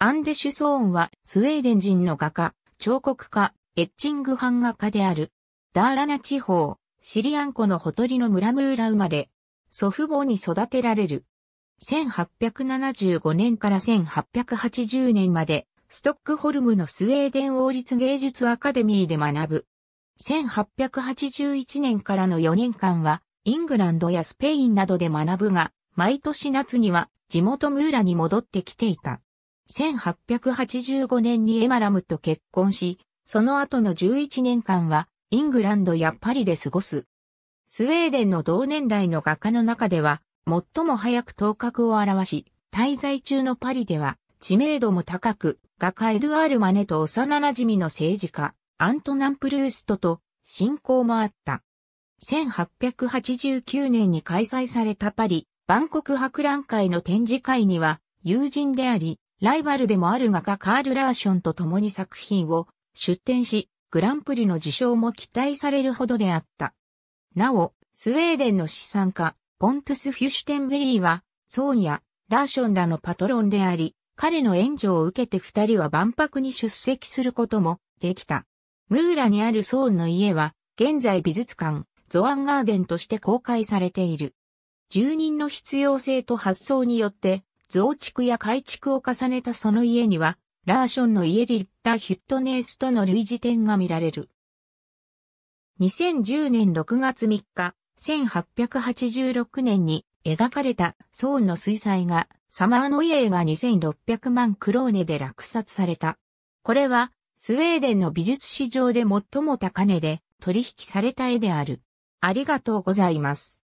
アンデシュソーンはスウェーデン人の画家、彫刻家、エッチング版画家である。ダーラナ地方、シリアン湖のほとりの村ムーラ生まれ、祖父母に育てられる。1875年から1880年まで、ストックホルムのスウェーデン王立芸術アカデミーで学ぶ。1881年からの4年間は、イングランドやスペインなどで学ぶが、毎年夏には地元ムーラに戻ってきていた。1885年にエマラムと結婚し、その後の11年間はイングランドやパリで過ごす。スウェーデンの同年代の画家の中では、最も早く頭角を表し、滞在中のパリでは知名度も高く、画家エドゥアール・マネと幼馴染の政治家、アントナン・プルーストと親交もあった。1889年に開催されたパリ、万国博覧会の展示会には、友人であり、ライバルでもある画家カール・ラーションと共に作品を出展し、グランプリの受賞も期待されるほどであった。なお、スウェーデンの資産家、ポントゥス・フュシュテンベリーは、ソーニやラーションらのパトロンであり、彼の援助を受けて二人は万博に出席することもできた。ムーラにあるソーンの家は、現在美術館、ゾアンガーデンとして公開されている。住人の必要性と発想によって、増築や改築を重ねたその家には、ラーションの家リッタヒュットネースとの類似点が見られる。2010年6月3日、1886年に描かれたソーンの水彩画、サマーノイエーが2600万クローネで落札された。これは、スウェーデンの美術史上で最も高値で取引された絵である。ありがとうございます。